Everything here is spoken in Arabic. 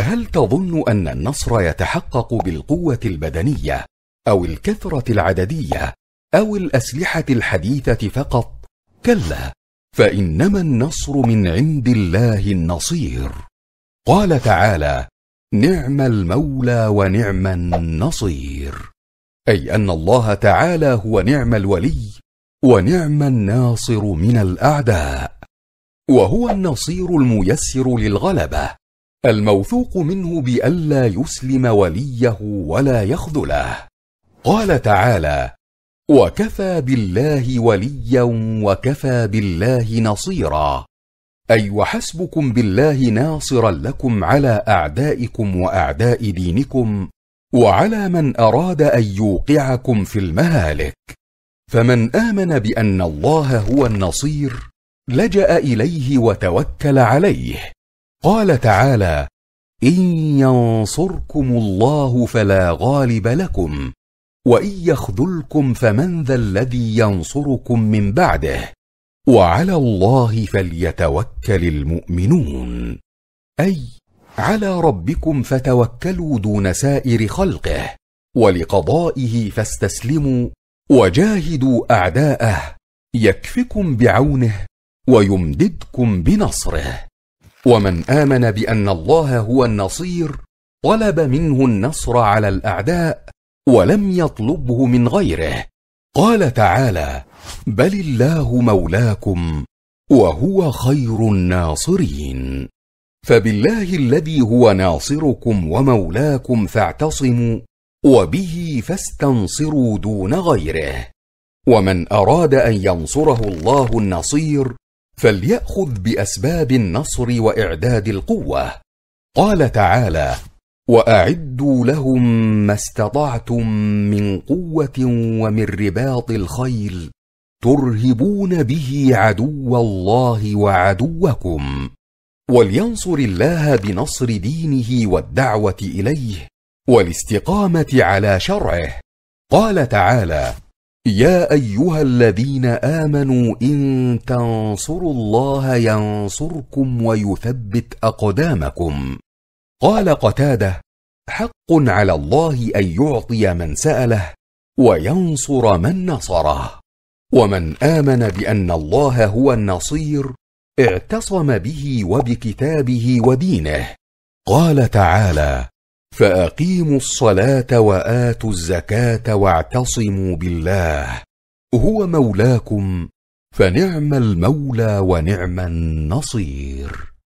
هل تظن ان النصر يتحقق بالقوه البدنيه او الكثره العدديه او الاسلحه الحديثه فقط كلا فانما النصر من عند الله النصير قال تعالى نعم المولى ونعم النصير اي ان الله تعالى هو نعم الولي ونعم الناصر من الاعداء وهو النصير الميسر للغلبه الموثوق منه بألا يسلم وليه ولا يخذله قال تعالى وكفى بالله وليا وكفى بالله نصيرا اي وحسبكم بالله ناصرا لكم على اعدائكم واعداء دينكم وعلى من اراد ان يوقعكم في المهالك فمن امن بان الله هو النصير لجا اليه وتوكل عليه قال تعالى ان ينصركم الله فلا غالب لكم وان يخذلكم فمن ذا الذي ينصركم من بعده وعلى الله فليتوكل المؤمنون اي على ربكم فتوكلوا دون سائر خلقه ولقضائه فاستسلموا وجاهدوا اعداءه يكفكم بعونه ويمددكم بنصره ومن امن بان الله هو النصير طلب منه النصر على الاعداء ولم يطلبه من غيره قال تعالى بل الله مولاكم وهو خير الناصرين فبالله الذي هو ناصركم ومولاكم فاعتصموا وبه فاستنصروا دون غيره ومن اراد ان ينصره الله النصير فليأخذ بأسباب النصر وإعداد القوة قال تعالى واعدوا لهم ما استطعتم من قوه ومن رباط الخيل ترهبون به عدو الله وعدوكم ولينصر الله بنصر دينه والدعوه اليه والاستقامه على شرعه قال تعالى يا ايها الذين امنوا ان تنصروا الله ينصركم ويثبت اقدامكم قال قتاده حق على الله ان يعطي من ساله وينصر من نصره ومن امن بان الله هو النصير اعتصم به وبكتابه ودينه قال تعالى فاقيموا الصلاه واتوا الزكاه واعتصموا بالله هو مولاكم فنعم المولى ونعم النصير